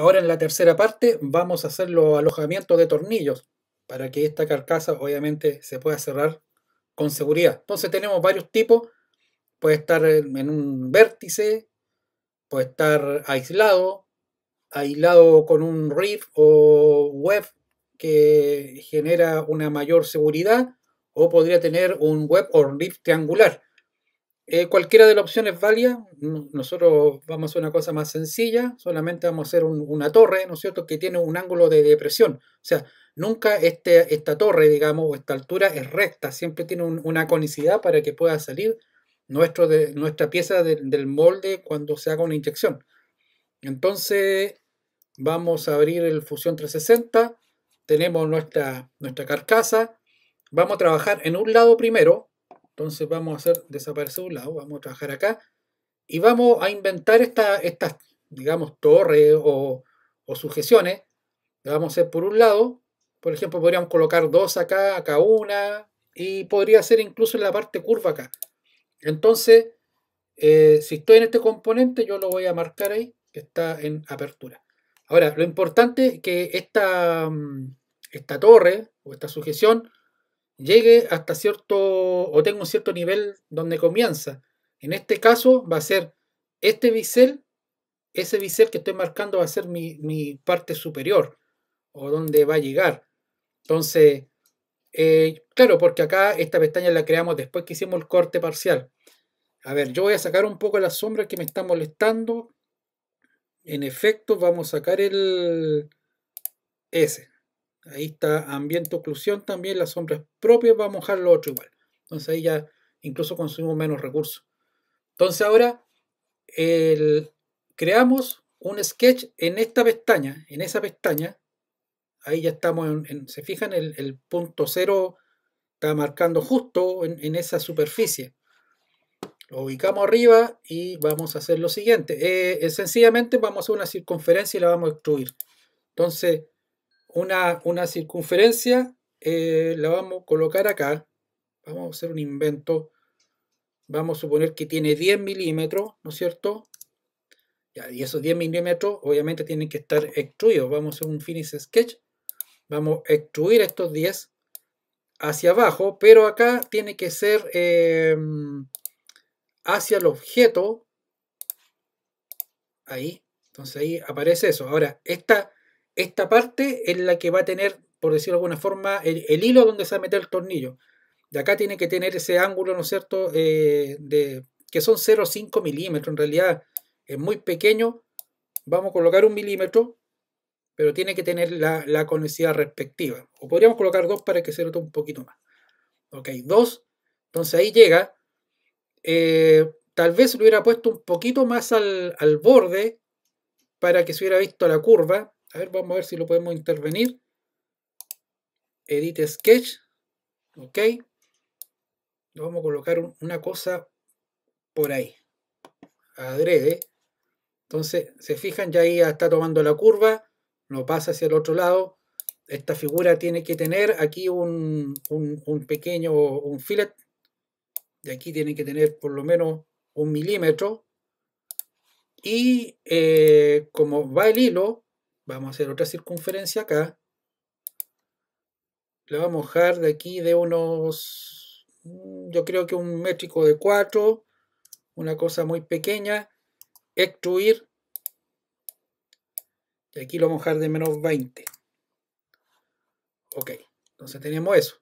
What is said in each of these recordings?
Ahora en la tercera parte vamos a hacer los alojamientos de tornillos para que esta carcasa obviamente se pueda cerrar con seguridad. Entonces tenemos varios tipos. Puede estar en un vértice, puede estar aislado, aislado con un riff o web que genera una mayor seguridad o podría tener un web o riff triangular eh, cualquiera de las opciones válida. Nosotros vamos a hacer una cosa más sencilla, solamente vamos a hacer una torre, ¿no es cierto?, que tiene un ángulo de depresión. O sea, nunca este, esta torre, digamos, o esta altura es recta, siempre tiene una conicidad para que pueda salir nuestra pieza del molde cuando se haga una inyección. Entonces, vamos a abrir el Fusion 360, tenemos nuestra, nuestra carcasa, vamos a trabajar en un lado primero, entonces vamos a hacer desaparecer un lado, vamos a trabajar acá y vamos a inventar esta, estas, digamos, torres o, sujeciones. Le vamos a hacer por un lado, por ejemplo, podríamos colocar dos acá, acá una y podría ser incluso en la parte curva acá. Entonces, eh, si estoy en este componente, yo lo voy a marcar ahí, que está en apertura. Ahora, lo importante es que esta, mm, esta torre o esta sujeción llegue hasta cierto o tenga un cierto nivel donde comienza. En este caso va a ser este bisel, ese bisel que estoy marcando va a ser mi, parte superior o donde va a llegar. Entonces, eh, claro, porque acá esta pestaña la creamos después que hicimos el corte parcial. A ver, yo voy a sacar un poco la sombra que me está molestando. En efecto, vamos a sacar el S. Ahí está ambiente oclusión también, las sombras propias vamos a mojar lo otro igual. Entonces ahí ya incluso consumimos menos recursos. Entonces ahora creamos un sketch en esta pestaña, en esa pestaña. Ahí ya estamos, se fijan, el, el, punto cero está marcando justo en, esa superficie. Lo ubicamos arriba y vamos a hacer lo siguiente. Eh, sencillamente vamos a hacer una circunferencia y la vamos a extruir. Entonces una, circunferencia, eh, la vamos a colocar acá. Vamos a hacer un invento. Vamos a suponer que tiene 10 milímetros, ¿no es cierto? y esos 10 milímetros obviamente tienen que estar extruidos. Vamos a hacer un finish sketch. Vamos a extruir estos 10 hacia abajo, pero acá tiene que ser em, hacia el objeto. Ahí, entonces ahí aparece eso. Ahora, esta, esta parte es la que va a tener, por decirlo de alguna forma, el, hilo donde se va a meter el tornillo. De acá tiene que tener ese ángulo, ¿no es cierto?, eh, de, que son 0,5 milímetros, en realidad es muy pequeño. Vamos a colocar un milímetro, pero tiene que tener la, la respectiva. O podríamos colocar dos para que se note un poquito más. Ok, dos. Entonces ahí llega. Eh, tal vez lo hubiera puesto un poquito más al borde para que se hubiera visto la curva, a ver, vamos a ver si lo podemos intervenir. Edit Sketch. Ok. vamos a colocar una cosa por ahí. Adrede. Entonces, se fijan, ya ahí está tomando la curva. Lo pasa hacia el otro lado. Esta figura tiene que tener aquí un, pequeño, un fillet. De aquí tiene que tener por lo menos un milímetro. Y eh, como va el hilo, Vamos a hacer otra circunferencia acá. La vamos a dejar de aquí de unos, mm, yo creo que un métrico de 4, una cosa muy pequeña. Extruir. Y aquí lo vamos a dejar de menos 20. Ok, entonces tenemos eso.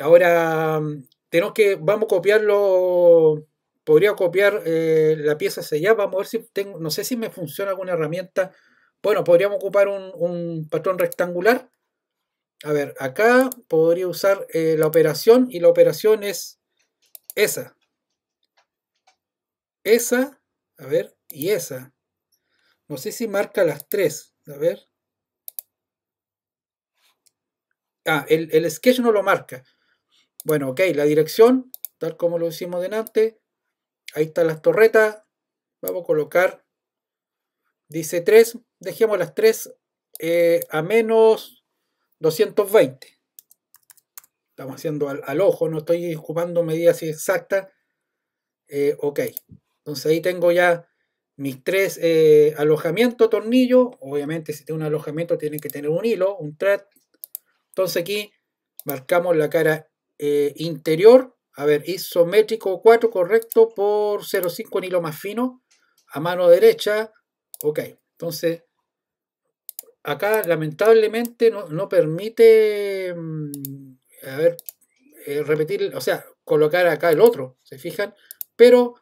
Ahora, mm, tenemos que, vamos a copiarlo, podría copiar eh, la pieza hacia allá, vamos a ver si tengo, no sé si me funciona alguna herramienta bueno, podríamos ocupar un, patrón rectangular. A ver, acá podría usar eh, la operación y la operación es esa. Esa, a ver, y esa. No sé si marca las tres. A ver. Ah, el, sketch no lo marca. Bueno, ok, la dirección, tal como lo hicimos delante. Ahí están las torretas. Vamos a colocar Dice 3, dejemos las 3 eh, a menos 220. Estamos haciendo al, ojo, no estoy ocupando medidas exactas. Eh, ok, entonces ahí tengo ya mis tres eh, alojamientos tornillos. Obviamente si tengo un alojamiento tiene que tener un hilo, un thread. Entonces aquí marcamos la cara interior. A ver, isométrico 4 correcto por 0,5 en hilo más fino. A mano derecha Ok, entonces acá lamentablemente no, permite, mm, a ver, eh, repetir, o sea, colocar acá el otro, ¿se fijan? Pero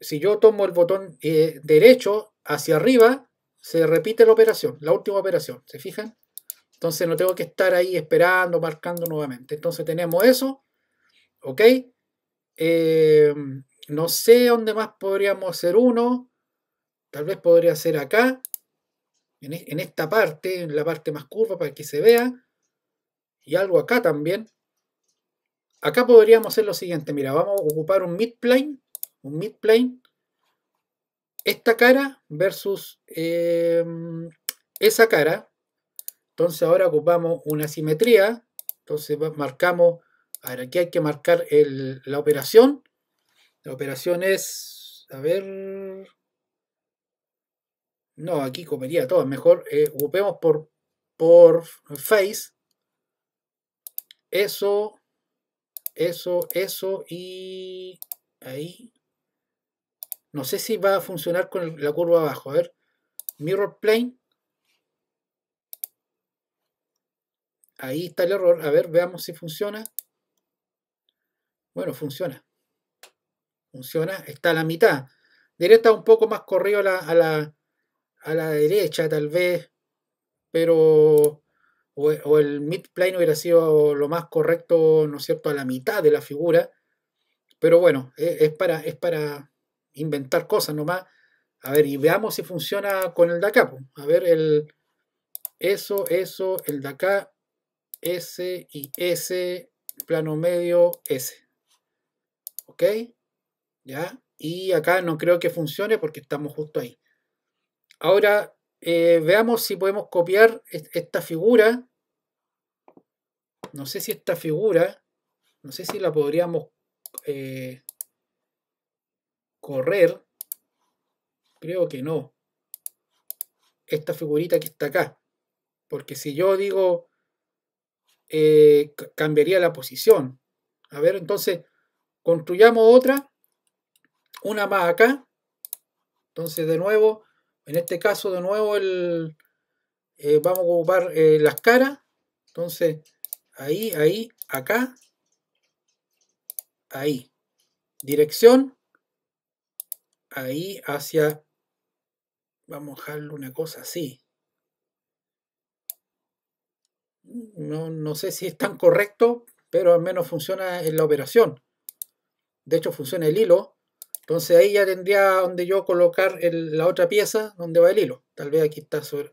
si yo tomo el botón eh, derecho hacia arriba, se repite la operación, la última operación, ¿se fijan? Entonces no tengo que estar ahí esperando, marcando nuevamente. Entonces tenemos eso, ¿ok? Eh, no sé dónde más podríamos hacer uno. Tal vez podría ser acá, en, esta parte, en la parte más curva para que se vea. Y algo acá también. Acá podríamos hacer lo siguiente. Mira, vamos a ocupar un midplane. Un midplane. Esta cara versus em, esa cara. Entonces ahora ocupamos una simetría. Entonces marcamos. A ver, aquí hay que marcar la operación. La operación es, a ver, no, aquí comería todo. Mejor eh, ocupemos por, por face. Eso, eso, eso y ahí. No sé si va a funcionar con la curva abajo. A ver, mirror plane. Ahí está el error. A ver, veamos si funciona. Bueno, funciona. Funciona. Está a la mitad. directa un poco más corrido a la a la derecha tal vez, pero o, el mid-plane hubiera sido lo más correcto, ¿no es cierto?, a la mitad de la figura. Pero bueno, e, es, para, es para inventar cosas nomás. A ver, y veamos si funciona con el de acá. A ver, el eso, eso, el de acá, S y S, plano medio, S. ¿Ok? ¿Ya? Y acá no creo que funcione porque estamos justo ahí. Ahora eh, veamos si podemos copiar esta figura. No sé si esta figura, no sé si la podríamos eh, correr. Creo que no. Esta figurita que está acá. Porque si yo digo, eh, cambiaría la posición. A ver, entonces, construyamos otra. Una más acá. Entonces, de nuevo, en este caso, de nuevo, eh, vamos a ocupar eh, las caras. Entonces, ahí, ahí, acá, ahí. Dirección, ahí hacia... Vamos a dejarle una cosa así. No, no sé si es tan correcto, pero al menos funciona en la operación. De hecho, funciona el hilo entonces ahí ya tendría donde yo colocar la otra pieza donde va el hilo. Tal vez aquí está sobre,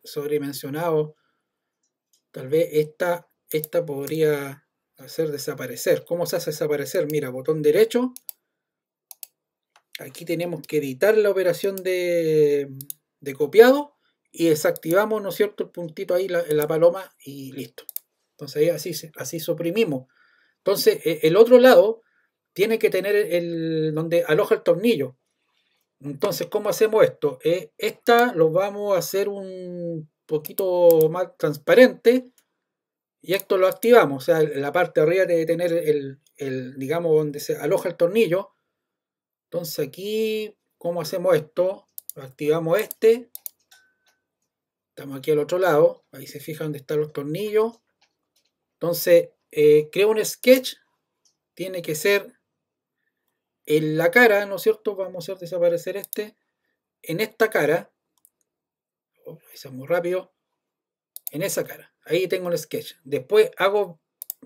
Tal vez esta, esta podría hacer desaparecer. ¿Cómo se hace desaparecer? Mira, botón derecho. Aquí tenemos que editar la operación de, copiado y desactivamos, ¿no es cierto?, el puntito ahí, en la paloma y listo. Entonces ahí así, así suprimimos. Entonces e, el otro lado tiene que tener el donde aloja el tornillo. Entonces, ¿cómo hacemos esto? Eh, esta lo vamos a hacer un poquito más transparente y esto lo activamos. O sea, la parte de arriba debe tener el, digamos, donde se aloja el tornillo. Entonces aquí, ¿cómo hacemos esto? Activamos este. Estamos aquí al otro lado. Ahí se fija donde están los tornillos. Entonces, eh, creo un sketch. Tiene que ser en la cara, ¿no es cierto? Vamos a hacer desaparecer este. En esta cara, oh, muy rápido, en esa cara. Ahí tengo el sketch. Después hago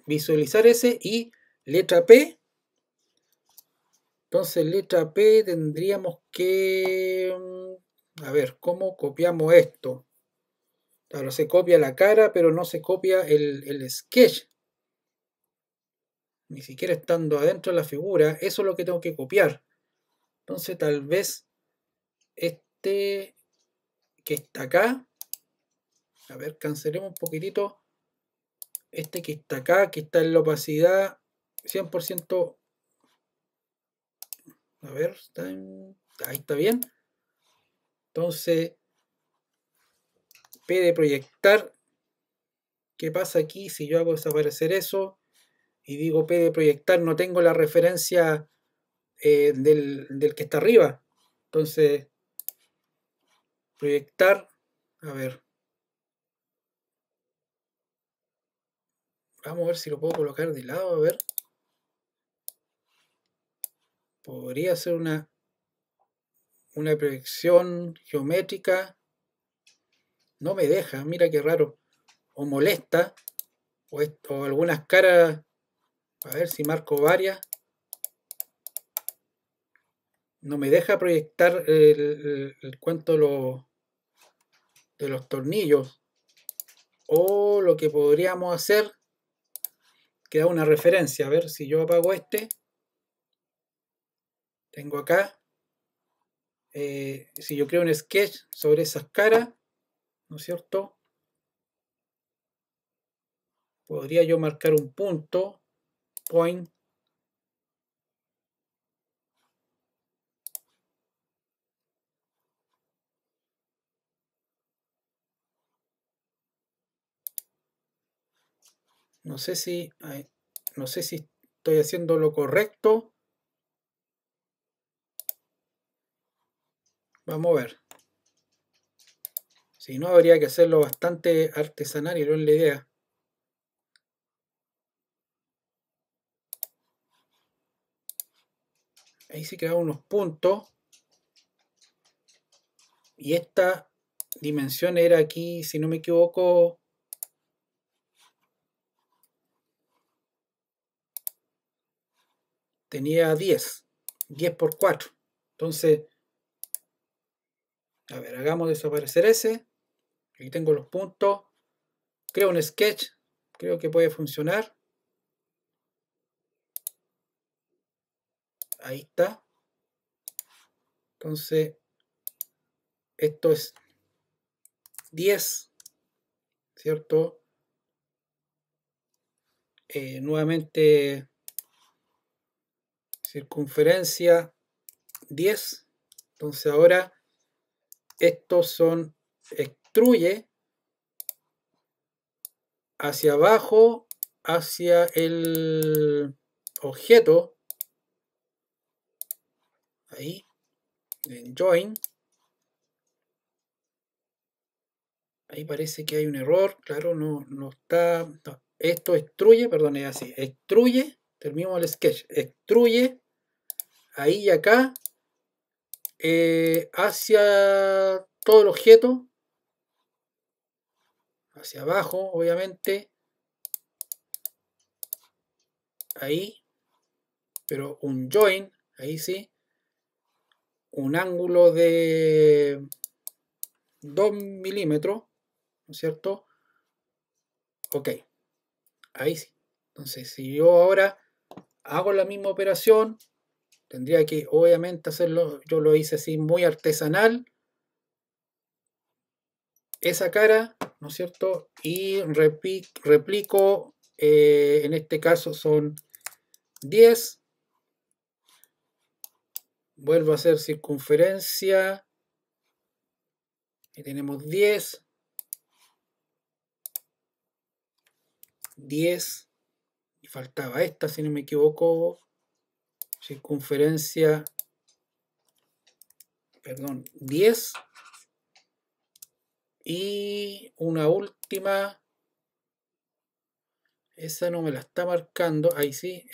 visualizar ese y letra P. Entonces letra P tendríamos que... Mm, a ver, ¿cómo copiamos esto? Claro, se copia la cara, pero no se copia el sketch ni siquiera estando adentro de la figura, eso es lo que tengo que copiar. Entonces tal vez este que está acá, a ver, cancelemos un poquitito, este que está acá, que está en la opacidad 100%, a ver, ahí está bien. Entonces, P de proyectar, ¿qué pasa aquí si yo hago desaparecer eso? y digo P de proyectar, no tengo la referencia eh, del, que está arriba. Entonces, proyectar, a ver. Vamos a ver si lo puedo colocar de lado, a ver. Podría ser una, una proyección geométrica. No me deja, mira qué raro. O molesta. O, o algunas caras a ver si marco varias. No me deja proyectar el, cuento de los tornillos. O lo que podríamos hacer, que da una referencia. A ver si yo apago este. Tengo acá. Eh, si yo creo un sketch sobre esas caras, ¿no es cierto? Podría yo marcar un punto Point. No sé si, no sé si estoy haciendo lo correcto. Vamos a ver. Si no, habría que hacerlo bastante artesanal y no es la idea. ahí sí quedaron unos puntos y esta dimensión era aquí, si no me equivoco, tenía 10, 10 por 4. Entonces, a ver, hagamos desaparecer ese. Aquí tengo los puntos. Creo un sketch, creo que puede funcionar. ahí está. Entonces, esto es 10, ¿cierto? Eh, nuevamente, circunferencia 10. Entonces ahora estos son, extruye hacia abajo, hacia el objeto ahí, en join. Ahí parece que hay un error, claro, no, no está... Esto extruye, perdón, es así, extruye, termino el sketch, extruye ahí y acá eh, hacia todo el objeto, hacia abajo, obviamente, ahí, pero un join, ahí sí, un ángulo de 2 milímetros, ¿no es cierto? Ok, ahí sí. Entonces, si yo ahora hago la misma operación, tendría que obviamente hacerlo, yo lo hice así muy artesanal, esa cara, ¿no es cierto? Y replico, eh, en este caso son 10 Vuelvo a hacer circunferencia. Y tenemos 10. 10. Y faltaba esta, si no me equivoco. Circunferencia. Perdón, 10. Y una última. Esa no me la está marcando. Ahí sí.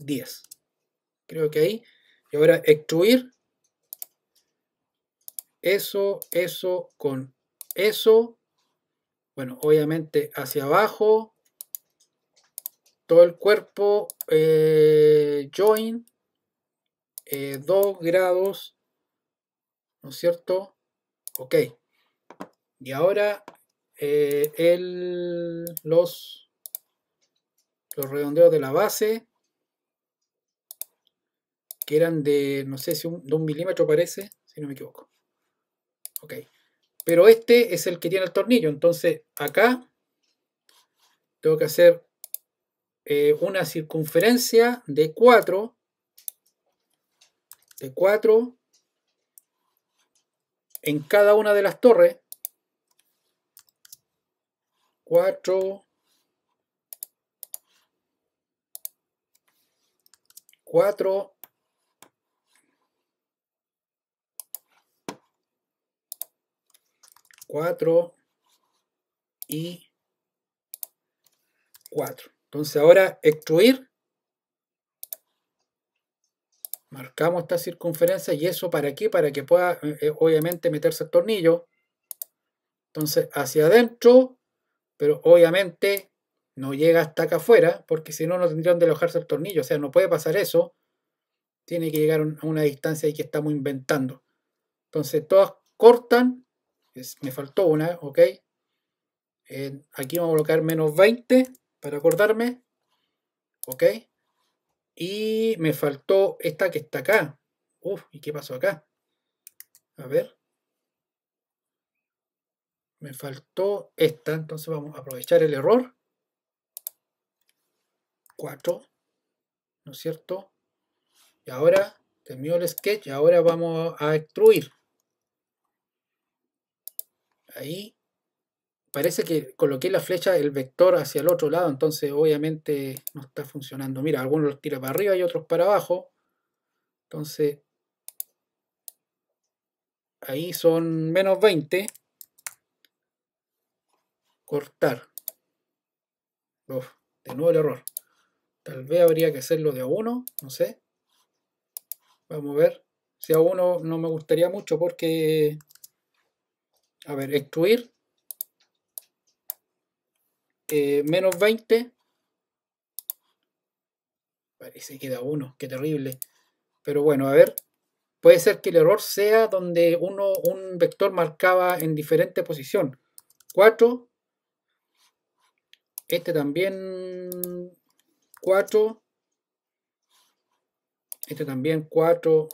10. Eh, Creo que ahí. Y ahora extruir. Eso, eso, con eso. Bueno, obviamente hacia abajo. Todo el cuerpo. Eh, join. Eh, dos grados. ¿No es cierto? Ok. Y ahora eh, el, los, los redondeos de la base que eran de, no sé si de un milímetro parece, si no me equivoco. Ok. Pero este es el que tiene el tornillo. Entonces acá tengo que hacer eh, una circunferencia de cuatro. De cuatro. en cada una de las torres. Cuatro 4 4 y 4. Entonces ahora extruir. Marcamos esta circunferencia y eso para aquí, para que pueda eh, obviamente meterse el tornillo. Entonces hacia adentro, pero obviamente no llega hasta acá afuera, porque si no, no tendrían de alojarse el tornillo. O sea, no puede pasar eso. Tiene que llegar a una distancia ahí que estamos inventando. Entonces todas cortan me faltó una, ok. aquí vamos a colocar menos 20 para acordarme, ok. Y me faltó esta que está acá. Uf, ¿y qué pasó acá? A ver. Me faltó esta, entonces vamos a aprovechar el error. 4, ¿no es cierto? Y ahora termino el sketch, y ahora vamos a extruir ahí parece que coloqué la flecha, el vector hacia el otro lado, entonces obviamente no está funcionando. Mira, algunos los tira para arriba y otros para abajo. Entonces, ahí son menos 20. Cortar. Uf, de nuevo el error. Tal vez habría que hacerlo de a uno, no sé. Vamos a ver. Si a uno no me gustaría mucho porque a ver, excluir, eh, menos 20, parece que queda uno, qué terrible, pero bueno, a ver, puede ser que el error sea donde uno, un vector marcaba en diferente posición, 4, este también 4, este también 4,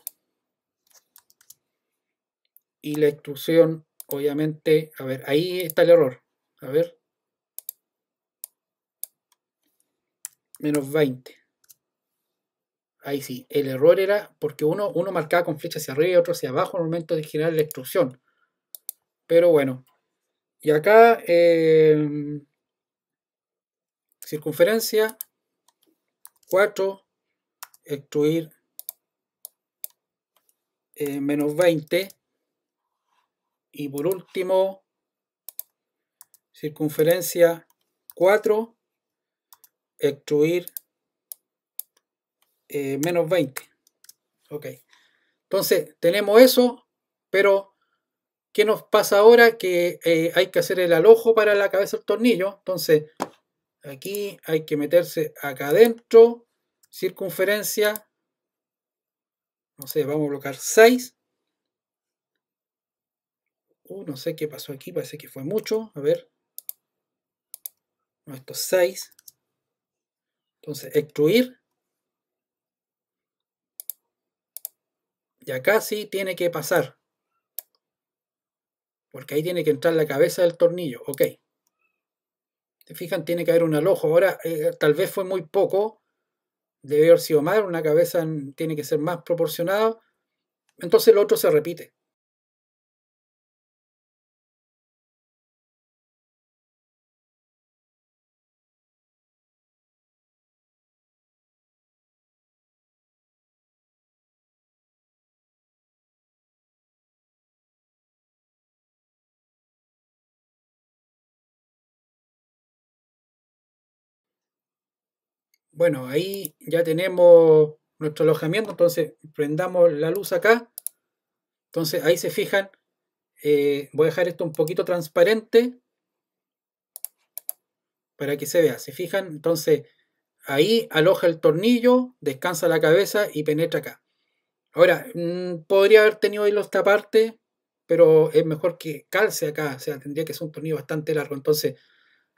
y la extrusión obviamente, a ver, ahí está el error. A ver. Menos 20. Ahí sí, el error era porque uno, uno marcaba con flecha hacia arriba y otro hacia abajo en el momento de generar la extrusión. Pero bueno. Y acá, em, circunferencia, 4, extruir eh, menos 20 y por último, circunferencia 4, extruir eh, menos 20. Ok. Entonces, tenemos eso, pero ¿qué nos pasa ahora? Que eh, hay que hacer el alojo para la cabeza del tornillo. Entonces, aquí hay que meterse acá adentro, circunferencia, no sé, vamos a colocar 6 Uh, no sé qué pasó aquí, parece que fue mucho. A ver. estos 6. Entonces, extruir. Y acá sí tiene que pasar. Porque ahí tiene que entrar la cabeza del tornillo. Ok. Se fijan? Tiene que haber un alojo. Ahora, eh, tal vez fue muy poco. Debe haber sido más. Una cabeza tiene que ser más proporcionada. Entonces lo otro se repite. Bueno, ahí ya tenemos nuestro alojamiento, entonces prendamos la luz acá. Entonces ahí se fijan, eh, voy a dejar esto un poquito transparente para que se vea. ¿Se fijan? Entonces ahí aloja el tornillo, descansa la cabeza y penetra acá. Ahora, mm, podría haber tenido hilo esta parte, pero es mejor que calce acá, o sea, tendría que ser un tornillo bastante largo. Entonces,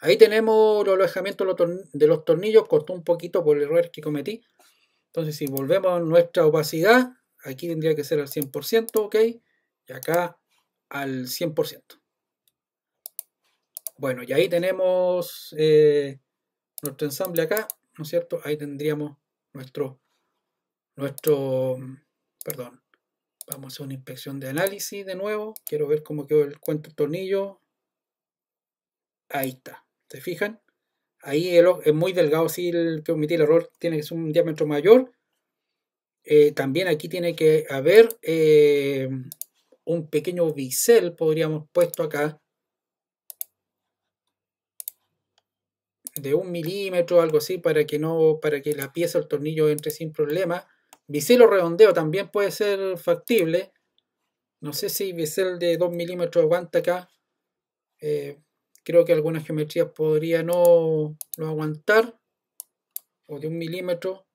Ahí tenemos los alojamiento de los tornillos, cortó un poquito por el error que cometí. Entonces si volvemos a nuestra opacidad, aquí tendría que ser al 100%, ok, y acá al 100%. Bueno, y ahí tenemos eh, nuestro ensamble acá, ¿no es cierto? Ahí tendríamos nuestro, nuestro, perdón, vamos a hacer una inspección de análisis de nuevo, quiero ver cómo quedó el cuento tornillo, Ahí está. ¿Se fijan? Ahí el, es muy delgado, si el que omití el error tiene que ser un diámetro mayor. Eh, también aquí tiene que haber eh, un pequeño bisel, podríamos puesto acá, de un milímetro, algo así, para que no, para que la pieza o el tornillo entre sin problema. Bisel o redondeo también puede ser factible. No sé si bisel de 2 milímetros aguanta acá. Eh, Creo que algunas geometrías podría no, aguantar. O de un milímetro.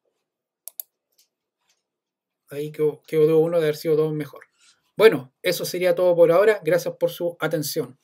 Ahí quedó, quedó uno de haber sido dos mejor. Bueno, eso sería todo por ahora. Gracias por su atención.